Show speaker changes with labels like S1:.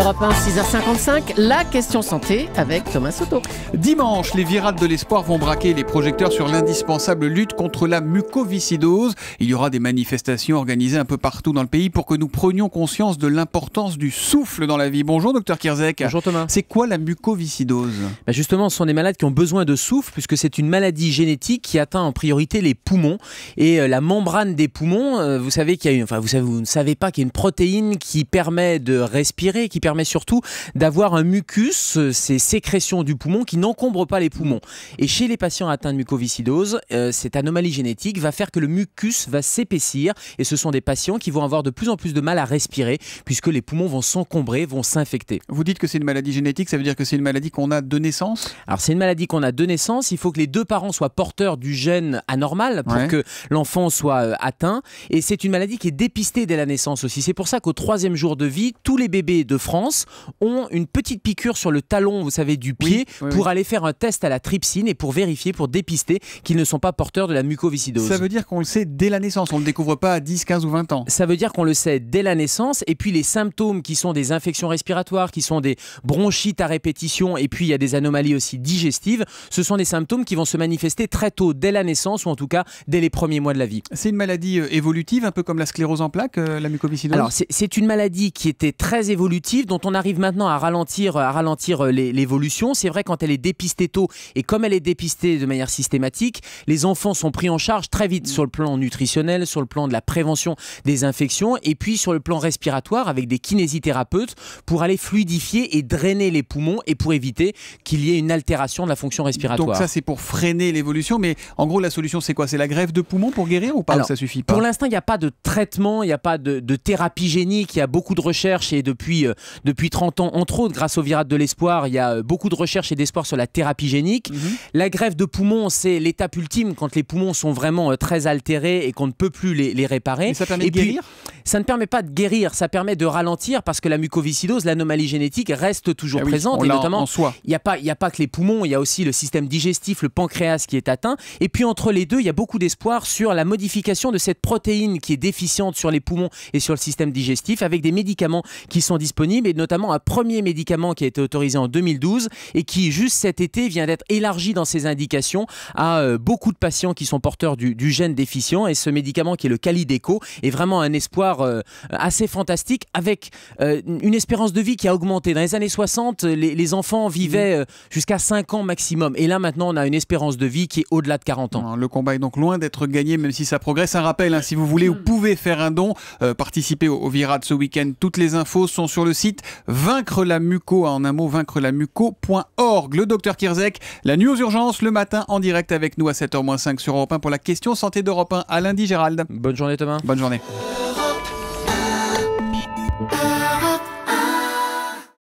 S1: Europe 1, 6h55, la question santé avec Thomas Soto.
S2: Dimanche, les virades de l'espoir vont braquer les projecteurs sur l'indispensable lutte contre la mucoviscidose. Il y aura des manifestations organisées un peu partout dans le pays pour que nous prenions conscience de l'importance du souffle dans la vie. Bonjour docteur Kierzek. Bonjour Thomas. C'est quoi la mucoviscidose bah, Justement, ce sont des malades qui ont besoin de souffle puisque c'est une maladie génétique qui
S1: atteint en priorité les poumons. Et euh, la membrane des poumons, euh, vous savez qu'il y a une, enfin vous, savez, vous ne savez pas qu'il y a une protéine qui permet de respirer, qui permet surtout d'avoir un mucus, euh, ces sécrétions du poumon qui n'encombrent pas les poumons. Et chez les patients atteints de mucoviscidose, euh, cette anomalie génétique va faire que le mucus va s'épaissir et ce sont des patients qui vont avoir de plus en plus de mal à respirer puisque les poumons vont s'encombrer, vont s'infecter. Vous dites que c'est une maladie génétique, ça veut dire que c'est une maladie qu'on a de naissance Alors c'est une maladie qu'on a de naissance, il faut que les deux parents soient porteurs du gène anormal pour que l'enfant soit euh, atteint et c'est une maladie qui est dépistée dès la naissance aussi. C'est pour ça qu'au troisième jour de vie, tous les bébés de France ont une petite piqûre sur le talon, vous savez, du pied pour aller faire un test à la trypsine et pour vérifier, pour dépister qu'ils ne sont pas porteurs de la mucoviscidose. Ça veut dire qu'on le sait dès la naissance, on ne le découvre pas à 10, 15 ou 20 ans. Ça veut dire qu'on le sait dès la naissance et puis les symptômes qui sont des infections respiratoires, qui sont des bronchites à répétition et puis il y a des anomalies aussi digestives, ce sont des symptômes qui vont se manifester très tôt, dès la naissance ou en tout cas dès les premiers mois de la vie. C'est une maladie euh, évolutive, un peu comme la sclérose en plaques, euh, la mucoviscidose Alors c'est une maladie qui était très évolutive dont on arrive maintenant à ralentir, à ralentir euh, l'évolution. C'est vrai quand elle est dépistée tôt et comme elle est dépistée de manière systématique, les enfants sont pris en charge très vite sur le plan nutritionnel, sur le plan de la prévention des infections et puis sur le plan respiratoire avec des kinésithérapeutes pour aller fluidifier et drainer les poumons et pour éviter qu'il y ait une altération de la fonction respiratoire. Donc ça c'est pour freiner l'évolution, mais en gros la solution c'est quoi C'est la grève de poumons pour guérir ou pas Ça suffit pas. Pour l'instant il n'y a pas de traitement, il n'y a pas de, de, thérapie génique, il y a beaucoup de recherches et depuis euh, depuis 30 ans, entre autres, grâce au virage de l'espoir, il y a euh, beaucoup de recherches et d'espoir sur la thérapie génique. Mhm. La greffe de poumons, c'est l'étape ultime quand les poumons sont vraiment euh, très altérés et qu'on ne peut plus les, réparer. ça permet de guérir ça ne permet pas de guérir, ça permet de ralentir parce que la mucoviscidose, l'anomalie génétique reste toujours ah présente et notamment en Il n'y a pas, a pas que les poumons, il y a aussi le système digestif, le pancréas qui est atteint. Et puis entre les deux, il y a beaucoup d'espoir sur la modification de cette protéine qui est déficiente sur les poumons et sur le système digestif avec des médicaments qui sont disponibles et notamment un premier médicament qui a été autorisé en 2012 et qui juste cet été vient d'être élargi dans ses indications à euh, beaucoup de patients qui sont porteurs du, du gène déficient et ce médicament qui est le Calideco est vraiment un espoir euh, assez fantastique avec euh, une espérance de vie qui a augmenté. Dans les années 60, les, enfants vivaient mm-hmm. euh, jusqu'à 5 ans maximum. Et là, maintenant, on a une espérance de vie qui est au-delà de 40 ans. Le
S2: combat est donc loin d'être gagné, même si ça progresse. Un rappel, hein, si vous voulez, vous mm. pouvez faire un don, participez participer au, au ce week-end. Toutes les infos sont sur le site vaincre la muco, hein, en un mot, vaincre la muco.org. Le docteur Kirzek, la nuit aux urgences, le matin en direct avec nous à 7h-5 sur Europe 1 pour la question santé d'Europe 1. À lundi, Gérald. Bonne journée, Thomas. Bonne journée.
S1: Thank you.